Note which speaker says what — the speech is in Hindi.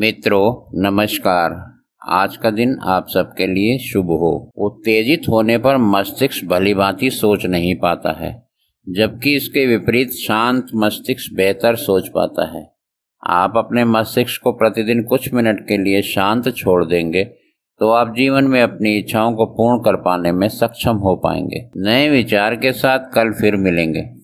Speaker 1: मित्रों नमस्कार आज का दिन आप सबके लिए शुभ हो उत्तेजित होने पर मस्तिष्क भलीभांति सोच नहीं पाता है जबकि इसके विपरीत शांत मस्तिष्क बेहतर सोच पाता है आप अपने मस्तिष्क को प्रतिदिन कुछ मिनट के लिए शांत छोड़ देंगे तो आप जीवन में अपनी इच्छाओं को पूर्ण कर पाने में सक्षम हो पाएंगे नए विचार के साथ कल फिर मिलेंगे